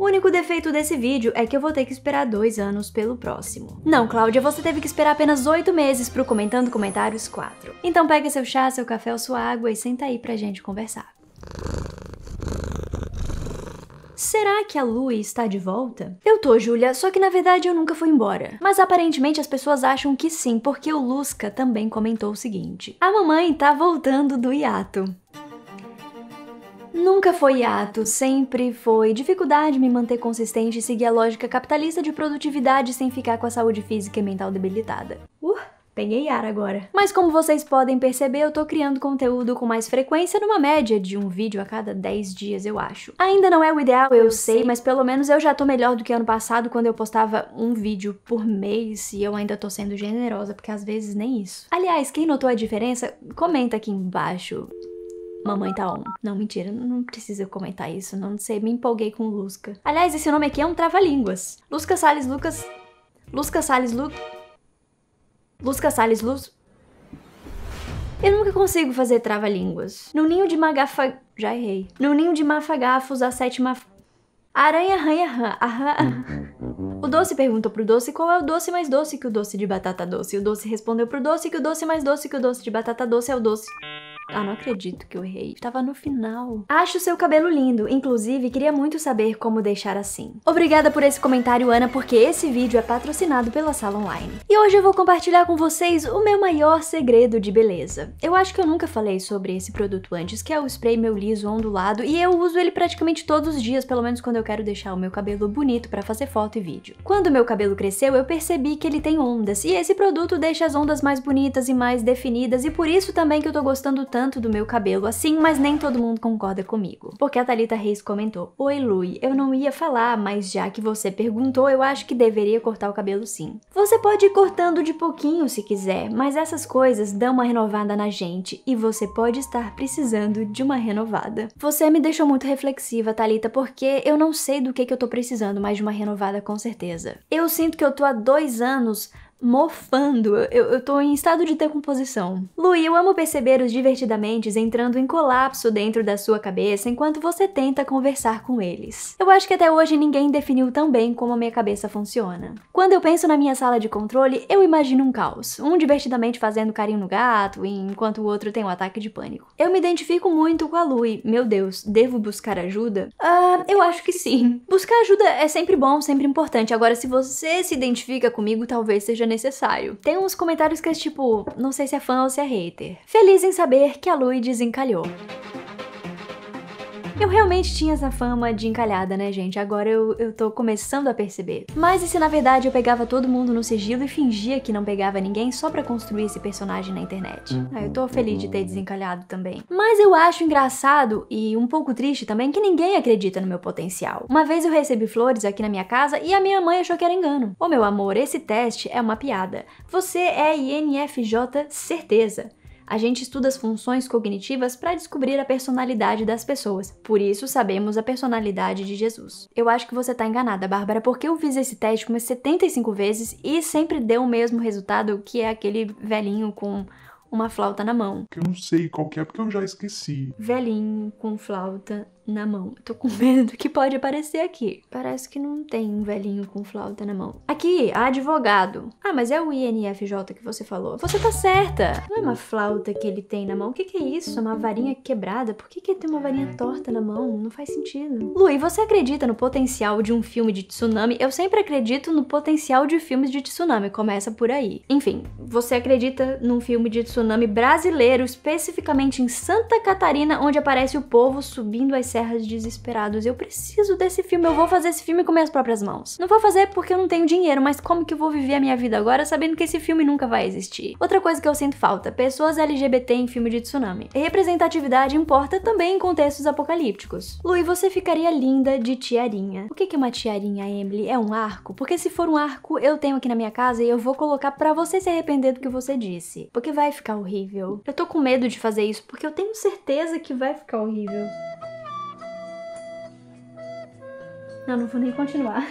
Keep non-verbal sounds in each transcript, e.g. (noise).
O único defeito desse vídeo é que eu vou ter que esperar dois anos pelo próximo. Não, Cláudia, você teve que esperar apenas oito meses pro Comentando Comentários 4. Então pega seu chá, seu café ou sua água e senta aí pra gente conversar. Será que a Louie está de volta? Eu tô, Julia, só que na verdade eu nunca fui embora. Mas aparentemente as pessoas acham que sim, porque o Lusca também comentou o seguinte. A mamãe tá voltando do hiato. Nunca foi ato, sempre foi dificuldade me manter consistente e seguir a lógica capitalista de produtividade sem ficar com a saúde física e mental debilitada. Uh! Peguei ar agora. Mas como vocês podem perceber, eu tô criando conteúdo com mais frequência, numa média de um vídeo a cada 10 dias, eu acho. Ainda não é o ideal, eu sei, mas pelo menos eu já tô melhor do que ano passado, quando eu postava um vídeo por mês, e eu ainda tô sendo generosa, porque às vezes nem isso. Aliás, quem notou a diferença, comenta aqui embaixo. Mamãe tá on. Não, mentira, não precisa comentar isso, não sei, me empolguei com Lusca. Aliás, esse nome aqui é um trava-línguas. Lusca Salles Lucas... Lusca Salles Lu... Lusca Salles Luz... Eu nunca consigo fazer trava-línguas. No ninho de magafa... Já errei. No ninho de mafagafos, a sétima... Aranha, ranha, aranha. O doce perguntou pro doce qual é o doce mais doce que o doce de batata doce. O doce respondeu pro doce que o doce mais doce que o doce de batata doce é o doce... Ah, não acredito que eu errei. Tava no final. Acho seu cabelo lindo. Inclusive, queria muito saber como deixar assim. Obrigada por esse comentário, Ana, porque esse vídeo é patrocinado pela Sala Online. E hoje eu vou compartilhar com vocês o meu maior segredo de beleza. Eu acho que eu nunca falei sobre esse produto antes, que é o spray meu liso ondulado, e eu uso ele praticamente todos os dias, pelo menos quando eu quero deixar o meu cabelo bonito pra fazer foto e vídeo. Quando meu cabelo cresceu, eu percebi que ele tem ondas, e esse produto deixa as ondas mais bonitas e mais definidas, e por isso também que eu tô gostando tanto tanto do meu cabelo assim, mas nem todo mundo concorda comigo. Porque a Thalita Reis comentou, Oi Lui, eu não ia falar, mas já que você perguntou, eu acho que deveria cortar o cabelo sim. Você pode ir cortando de pouquinho se quiser, mas essas coisas dão uma renovada na gente e você pode estar precisando de uma renovada. Você me deixou muito reflexiva, Thalita, porque eu não sei do que, que eu tô precisando mais de uma renovada com certeza. Eu sinto que eu tô há dois anos mofando. Eu, eu tô em estado de decomposição. Lu, eu amo perceber os divertidamente entrando em colapso dentro da sua cabeça enquanto você tenta conversar com eles. Eu acho que até hoje ninguém definiu tão bem como a minha cabeça funciona. Quando eu penso na minha sala de controle, eu imagino um caos. Um divertidamente fazendo carinho no gato, enquanto o outro tem um ataque de pânico. Eu me identifico muito com a Lu meu Deus, devo buscar ajuda? Ah, eu acho que sim. Buscar ajuda é sempre bom, sempre importante. Agora, se você se identifica comigo, talvez seja necessário. Tem uns comentários que é tipo, não sei se é fã ou se é hater. Feliz em saber que a Louis desencalhou. Eu realmente tinha essa fama de encalhada, né, gente? Agora eu, eu tô começando a perceber. Mas e se na verdade eu pegava todo mundo no sigilo e fingia que não pegava ninguém só pra construir esse personagem na internet? Ah, eu tô feliz de ter desencalhado também. Mas eu acho engraçado e um pouco triste também que ninguém acredita no meu potencial. Uma vez eu recebi flores aqui na minha casa e a minha mãe achou que era engano. Ô oh, meu amor, esse teste é uma piada. Você é INFJ certeza. A gente estuda as funções cognitivas para descobrir a personalidade das pessoas, por isso sabemos a personalidade de Jesus. Eu acho que você está enganada, Bárbara, porque eu fiz esse teste umas 75 vezes e sempre deu o mesmo resultado, que é aquele velhinho com uma flauta na mão. Que eu não sei qual que é, porque eu já esqueci. Velhinho com flauta na mão. Eu tô com (laughs) medo do que pode aparecer aqui. Parece que não tem um velhinho com flauta na mão. Aqui, advogado. Ah, mas é o INFJ que você falou. Você tá certa. Não é uma flauta que ele tem na mão. O que, que é isso? Uma varinha quebrada? Por que, que ele tem uma varinha torta na mão? Não faz sentido. Lu, e você acredita no potencial de um filme de tsunami? Eu sempre acredito no potencial de filmes de tsunami. Começa por aí. Enfim, você acredita num filme de tsunami brasileiro, especificamente em Santa Catarina, onde aparece o povo subindo as desesperados. Eu preciso desse filme, eu vou fazer esse filme com minhas próprias mãos. Não vou fazer porque eu não tenho dinheiro, mas como que eu vou viver a minha vida agora sabendo que esse filme nunca vai existir? Outra coisa que eu sinto falta, pessoas LGBT em filme de tsunami. Representatividade importa também em contextos apocalípticos. Louis, você ficaria linda de tiarinha. O que é uma tiarinha, Emily? É um arco? Porque se for um arco, eu tenho aqui na minha casa e eu vou colocar pra você se arrepender do que você disse. Porque vai ficar horrível. Eu tô com medo de fazer isso porque eu tenho certeza que vai ficar horrível. não vou nem continuar.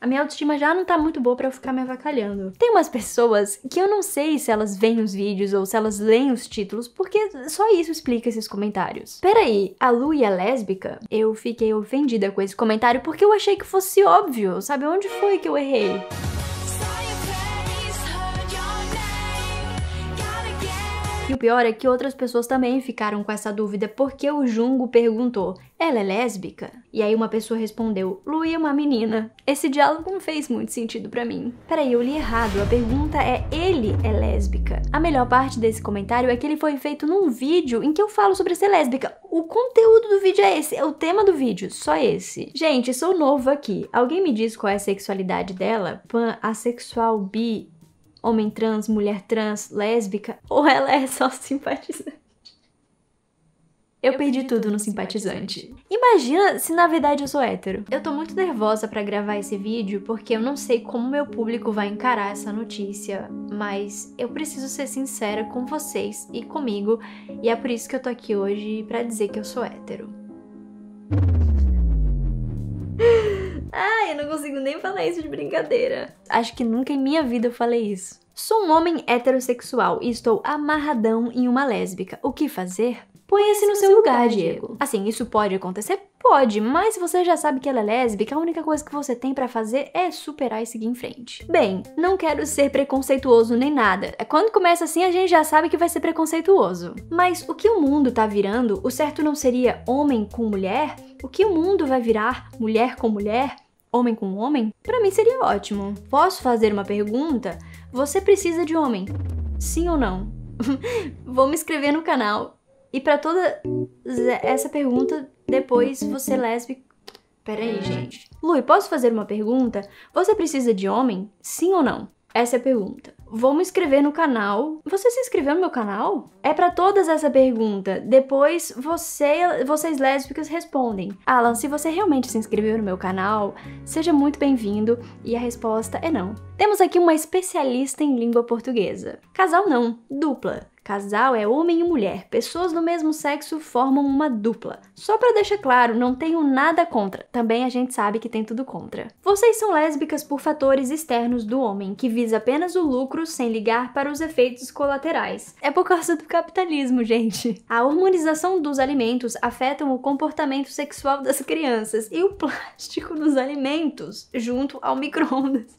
A minha autoestima já não tá muito boa para eu ficar me avacalhando. Tem umas pessoas que eu não sei se elas veem os vídeos ou se elas leem os títulos, porque só isso explica esses comentários. Peraí, a Lu e a lésbica? Eu fiquei ofendida com esse comentário porque eu achei que fosse óbvio, sabe? Onde foi que eu errei? E o pior é que outras pessoas também ficaram com essa dúvida porque o Jungo perguntou: ela é lésbica? E aí uma pessoa respondeu: Lu é uma menina. Esse diálogo não fez muito sentido para mim. Peraí, eu li errado. A pergunta é: ele é lésbica? A melhor parte desse comentário é que ele foi feito num vídeo em que eu falo sobre ser lésbica. O conteúdo do vídeo é esse, é o tema do vídeo, só esse. Gente, sou novo aqui. Alguém me diz qual é a sexualidade dela? Pan, assexual, bi, homem trans, mulher trans, lésbica, ou ela é só simpatizante? Eu perdi tudo no simpatizante. Imagina se na verdade eu sou hétero. Eu tô muito nervosa para gravar esse vídeo porque eu não sei como meu público vai encarar essa notícia, mas eu preciso ser sincera com vocês e comigo, e é por isso que eu tô aqui hoje para dizer que eu sou hétero. Ah, eu não consigo nem falar isso de brincadeira. Acho que nunca em minha vida eu falei isso. Sou um homem heterossexual e estou amarradão em uma lésbica. O que fazer? põe se no seu lugar, lugar, Diego. Assim, isso pode acontecer? Pode, mas se você já sabe que ela é lésbica, a única coisa que você tem para fazer é superar e seguir em frente. Bem, não quero ser preconceituoso nem nada. É quando começa assim, a gente já sabe que vai ser preconceituoso. Mas o que o mundo tá virando, o certo não seria homem com mulher? O que o mundo vai virar mulher com mulher? homem com homem, para mim seria ótimo. Posso fazer uma pergunta? Você precisa de homem? Sim ou não? (laughs) Vou me inscrever no canal. E para toda essa pergunta, depois você é lésbico. aí, gente. Lui, posso fazer uma pergunta? Você precisa de homem? Sim ou não? Essa é a pergunta. Vou me inscrever no canal. Você se inscreveu no meu canal? É para todas essa pergunta. Depois você, vocês lésbicas respondem. Alan, se você realmente se inscreveu no meu canal, seja muito bem-vindo. E a resposta é não. Temos aqui uma especialista em língua portuguesa. Casal não, dupla. Casal é homem e mulher, pessoas do mesmo sexo formam uma dupla. Só para deixar claro, não tenho nada contra, também a gente sabe que tem tudo contra. Vocês são lésbicas por fatores externos do homem, que visa apenas o lucro sem ligar para os efeitos colaterais. É por causa do capitalismo, gente. A hormonização dos alimentos afeta o comportamento sexual das crianças e o plástico dos alimentos, junto ao micro-ondas.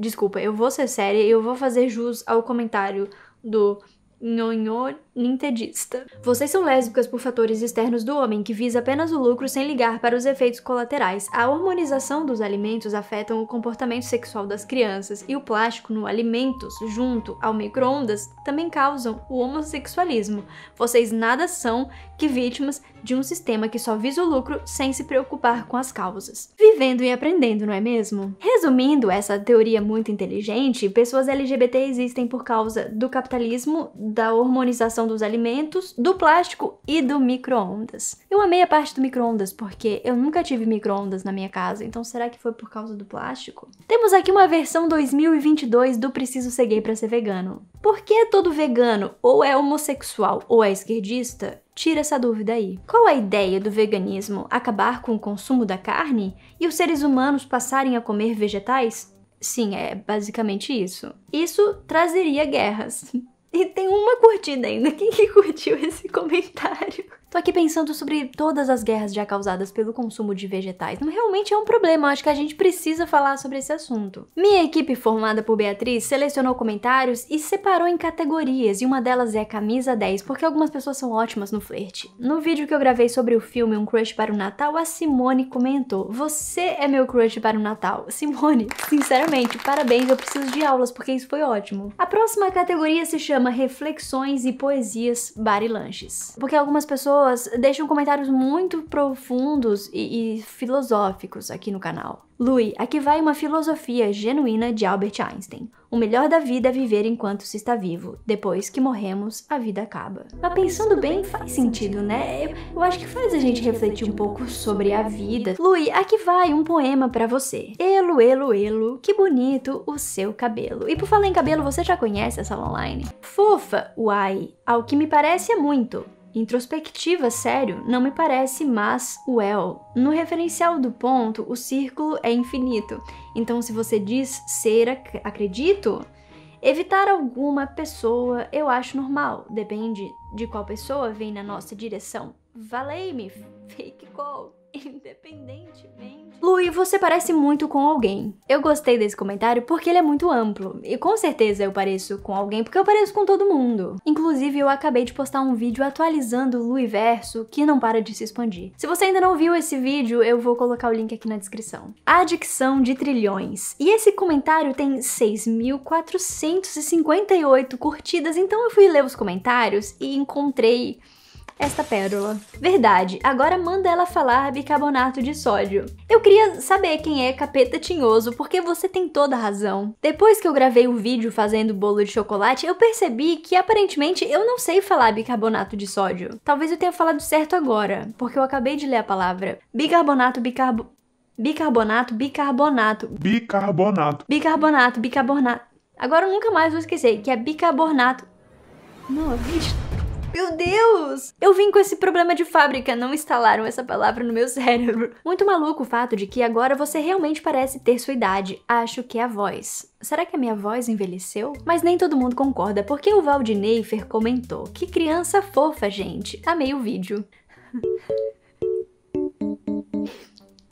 Desculpa, eu vou ser séria e eu vou fazer jus ao comentário do Nhonhon nintedista. Vocês são lésbicas por fatores externos do homem que visa apenas o lucro sem ligar para os efeitos colaterais. A hormonização dos alimentos afetam o comportamento sexual das crianças e o plástico no alimentos junto ao microondas também causam o homossexualismo. Vocês nada são que vítimas de um sistema que só visa o lucro sem se preocupar com as causas. Vivendo e aprendendo, não é mesmo? Resumindo essa teoria muito inteligente, pessoas LGBT existem por causa do capitalismo, da hormonização contaminação dos alimentos, do plástico e do micro-ondas. Eu amei a parte do micro-ondas porque eu nunca tive micro-ondas na minha casa, então será que foi por causa do plástico? Temos aqui uma versão 2022 do Preciso Ser Gay Pra Ser Vegano. Por que todo vegano ou é homossexual ou é esquerdista? Tira essa dúvida aí. Qual a ideia do veganismo? Acabar com o consumo da carne? E os seres humanos passarem a comer vegetais? Sim, é basicamente isso. Isso trazeria guerras. (laughs) E tem uma curtida ainda. Quem que curtiu esse comentário? Tô aqui pensando sobre todas as guerras já causadas pelo consumo de vegetais. Não realmente é um problema, acho que a gente precisa falar sobre esse assunto. Minha equipe, formada por Beatriz, selecionou comentários e separou em categorias, e uma delas é a camisa 10, porque algumas pessoas são ótimas no flerte. No vídeo que eu gravei sobre o filme Um Crush para o Natal, a Simone comentou: Você é meu crush para o Natal. Simone, sinceramente, parabéns, eu preciso de aulas porque isso foi ótimo. A próxima categoria se chama Reflexões e Poesias Bar e Lanches, porque algumas pessoas pessoas deixam comentários muito profundos e, e filosóficos aqui no canal. Louis, aqui vai uma filosofia genuína de Albert Einstein. O melhor da vida é viver enquanto se está vivo. Depois que morremos, a vida acaba. Mas pensando bem, faz sentido, né? Eu, acho que faz a gente refletir um pouco sobre a vida. Louis, aqui vai um poema para você. Elo, elo, elo, que bonito o seu cabelo. E por falar em cabelo, você já conhece essa online? Fofa, uai, ao que me parece é muito. Introspectiva, sério, não me parece, mas well. No referencial do ponto, o círculo é infinito. Então, se você diz ser, ac acredito, evitar alguma pessoa eu acho normal. Depende de qual pessoa vem na nossa direção. Valei-me, fake call independentemente. Lui, você parece muito com alguém. Eu gostei desse comentário porque ele é muito amplo. E com certeza eu pareço com alguém porque eu pareço com todo mundo. Inclusive, eu acabei de postar um vídeo atualizando o Luiverso que não para de se expandir. Se você ainda não viu esse vídeo, eu vou colocar o link aqui na descrição. Adicção de trilhões. E esse comentário tem 6.458 curtidas, então eu fui ler os comentários e encontrei esta pérola. Verdade, agora manda ela falar bicarbonato de sódio. Eu queria saber quem é capeta tinhoso, porque você tem toda a razão. Depois que eu gravei o um vídeo fazendo bolo de chocolate, eu percebi que aparentemente eu não sei falar bicarbonato de sódio. Talvez eu tenha falado certo agora, porque eu acabei de ler a palavra. Bicarbonato, bicarbo... Bicarbonato, bicarbonato. Bicarbonato. Bicarbonato, bicarbonato. Agora eu nunca mais vou esquecer que é bicarbonato. Não, acredito. Meu Deus! Eu vim com esse problema de fábrica, não instalaram essa palavra no meu cérebro. Muito maluco o fato de que agora você realmente parece ter sua idade. Acho que é a voz. Será que a minha voz envelheceu? Mas nem todo mundo concorda, porque o Valdineifer comentou que criança fofa, gente. Amei o vídeo.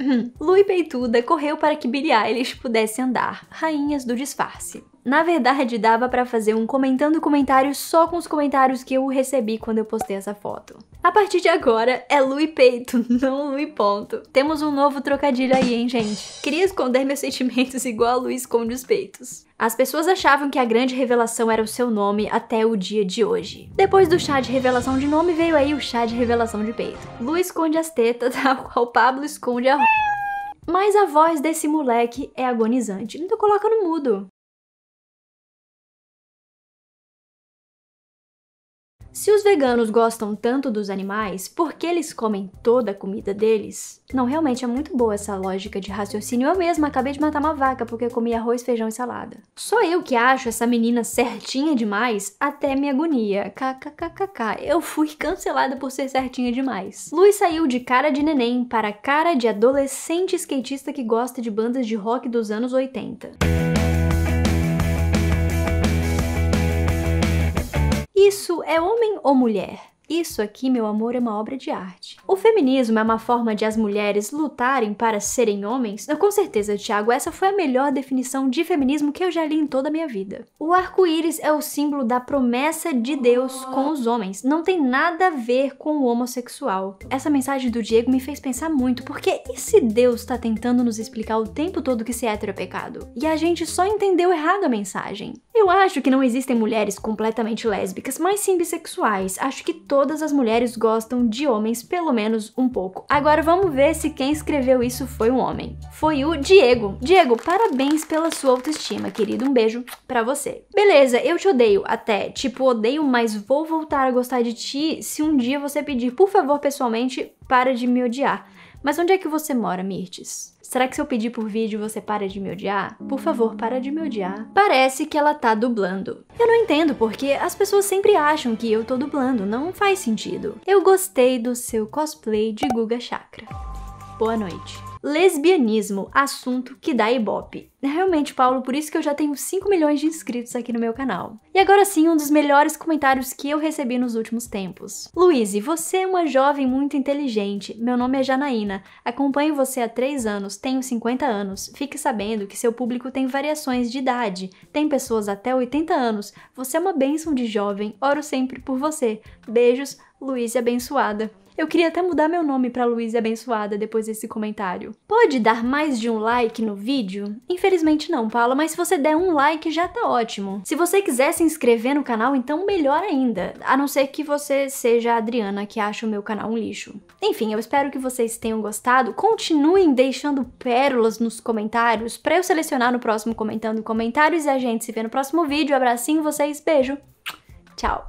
(laughs) Lui Peituda correu para que Billie Eilish pudesse andar, rainhas do disfarce na verdade dava para fazer um comentando comentário só com os comentários que eu recebi quando eu postei essa foto. A partir de agora é Lui Peito, (laughs) não Lui Ponto. Temos um novo trocadilho aí, hein, gente? Queria esconder meus sentimentos igual a Lu esconde os peitos. As pessoas achavam que a grande revelação era o seu nome até o dia de hoje. Depois do chá de revelação de nome, veio aí o chá de revelação de peito. Lu esconde as tetas, (laughs) tal qual Pablo esconde a... Mas a voz desse moleque é agonizante. Então coloca no mudo. Se os veganos gostam tanto dos animais, por que eles comem toda a comida deles? Não, realmente é muito boa essa lógica de raciocínio. Eu mesma acabei de matar uma vaca porque comi arroz, feijão e salada. Só eu que acho essa menina certinha demais até me agonia. KKKKK. Eu fui cancelada por ser certinha demais. Luiz saiu de cara de neném para cara de adolescente skatista que gosta de bandas de rock dos anos 80. Isso é homem ou mulher? Isso aqui, meu amor, é uma obra de arte. O feminismo é uma forma de as mulheres lutarem para serem homens? Com certeza, Tiago, essa foi a melhor definição de feminismo que eu já li em toda a minha vida. O arco-íris é o símbolo da promessa de Deus com os homens. Não tem nada a ver com o homossexual. Essa mensagem do Diego me fez pensar muito, porque e se Deus está tentando nos explicar o tempo todo que ser hétero é pecado? E a gente só entendeu errado a mensagem. Eu acho que não existem mulheres completamente lésbicas, mas sim bissexuais. Acho que todos todas as mulheres gostam de homens pelo menos um pouco. Agora vamos ver se quem escreveu isso foi um homem. Foi o Diego. Diego, parabéns pela sua autoestima, querido. Um beijo para você. Beleza, eu te odeio até, tipo, odeio, mas vou voltar a gostar de ti se um dia você pedir, por favor, pessoalmente, para de me odiar. Mas onde é que você mora, Mirtes? Será que se eu pedir por vídeo você para de me odiar? Por favor, para de me odiar. Parece que ela tá dublando. Eu não entendo porque as pessoas sempre acham que eu tô dublando, não faz sentido. Eu gostei do seu cosplay de Guga Chakra. Boa noite. Lesbianismo, assunto que dá ibope. É realmente, Paulo, por isso que eu já tenho 5 milhões de inscritos aqui no meu canal. E agora sim, um dos melhores comentários que eu recebi nos últimos tempos. Luiz, você é uma jovem muito inteligente. Meu nome é Janaína. Acompanho você há 3 anos, tenho 50 anos. Fique sabendo que seu público tem variações de idade. Tem pessoas até 80 anos. Você é uma bênção de jovem. Oro sempre por você. Beijos, Luiz abençoada. Eu queria até mudar meu nome para Luísa Abençoada depois desse comentário. Pode dar mais de um like no vídeo? Infelizmente não, Paula, mas se você der um like já tá ótimo. Se você quiser se inscrever no canal, então melhor ainda, a não ser que você seja a Adriana que acha o meu canal um lixo. Enfim, eu espero que vocês tenham gostado. Continuem deixando pérolas nos comentários para eu selecionar no próximo comentando comentários e a gente se vê no próximo vídeo. Abracinho vocês, beijo. Tchau.